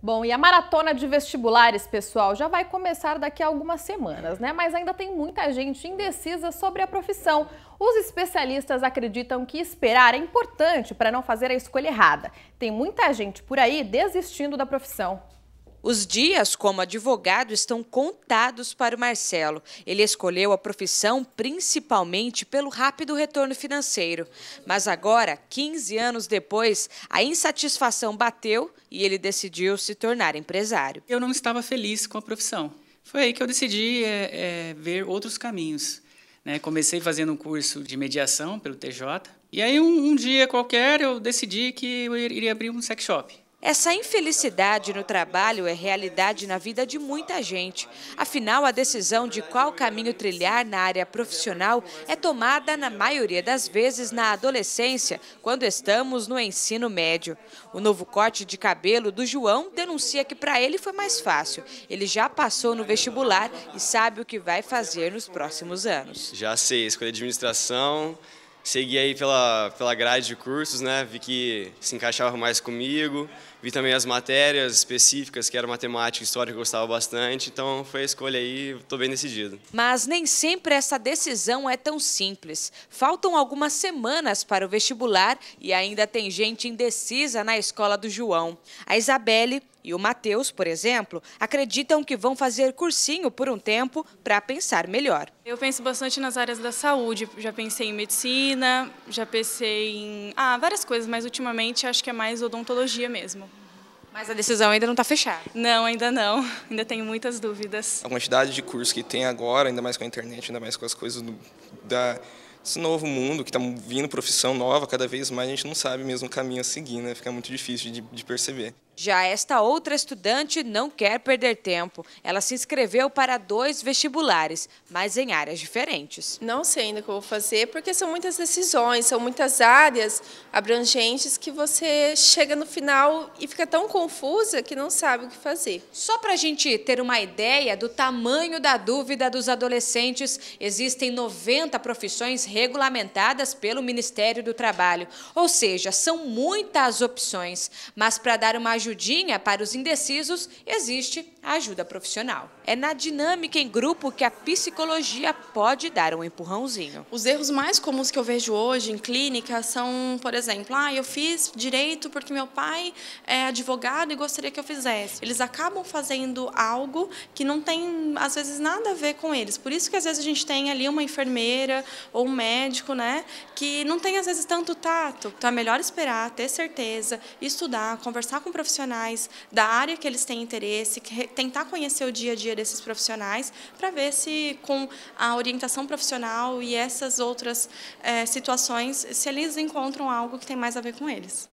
Bom, e a maratona de vestibulares, pessoal, já vai começar daqui a algumas semanas, né? Mas ainda tem muita gente indecisa sobre a profissão. Os especialistas acreditam que esperar é importante para não fazer a escolha errada. Tem muita gente por aí desistindo da profissão. Os dias como advogado estão contados para o Marcelo. Ele escolheu a profissão principalmente pelo rápido retorno financeiro. Mas agora, 15 anos depois, a insatisfação bateu e ele decidiu se tornar empresário. Eu não estava feliz com a profissão. Foi aí que eu decidi é, é, ver outros caminhos. Né? Comecei fazendo um curso de mediação pelo TJ. E aí, um, um dia qualquer, eu decidi que eu iria abrir um sex shop. Essa infelicidade no trabalho é realidade na vida de muita gente. Afinal, a decisão de qual caminho trilhar na área profissional é tomada, na maioria das vezes, na adolescência, quando estamos no ensino médio. O novo corte de cabelo do João denuncia que para ele foi mais fácil. Ele já passou no vestibular e sabe o que vai fazer nos próximos anos. Já sei, escolhi administração, segui aí pela, pela grade de cursos, né? Vi que se encaixava mais comigo, vi também as matérias específicas, que era matemática e história que eu gostava bastante, então foi a escolha aí, estou bem decidido. Mas nem sempre essa decisão é tão simples. Faltam algumas semanas para o vestibular e ainda tem gente indecisa na escola do João. A Isabelle e o Matheus, por exemplo, acreditam que vão fazer cursinho por um tempo para pensar melhor. Eu penso bastante nas áreas da saúde, já pensei em medicina, já pensei em ah, várias coisas, mas ultimamente acho que é mais odontologia mesmo. Mas a decisão ainda não está fechada. Não, ainda não. Ainda tenho muitas dúvidas. A quantidade de cursos que tem agora, ainda mais com a internet, ainda mais com as coisas do, da, desse novo mundo que está vindo profissão nova cada vez mais, a gente não sabe mesmo o caminho a seguir, né? Fica muito difícil de, de perceber. Já esta outra estudante não quer perder tempo. Ela se inscreveu para dois vestibulares, mas em áreas diferentes. Não sei ainda o que eu vou fazer, porque são muitas decisões, são muitas áreas abrangentes que você chega no final e fica tão confusa que não sabe o que fazer. Só para a gente ter uma ideia do tamanho da dúvida dos adolescentes, existem 90 profissões regulamentadas pelo Ministério do Trabalho. Ou seja, são muitas opções, mas para dar uma ajuda ajudinha para os indecisos, existe a ajuda profissional. É na dinâmica em grupo que a psicologia pode dar um empurrãozinho. Os erros mais comuns que eu vejo hoje em clínica são, por exemplo, ah, eu fiz direito porque meu pai é advogado e gostaria que eu fizesse. Eles acabam fazendo algo que não tem, às vezes, nada a ver com eles. Por isso que às vezes a gente tem ali uma enfermeira ou um médico, né, que não tem às vezes tanto tato. Então é melhor esperar, ter certeza, estudar, conversar com o profissional profissionais da área que eles têm interesse, tentar conhecer o dia a dia desses profissionais para ver se com a orientação profissional e essas outras é, situações, se eles encontram algo que tem mais a ver com eles.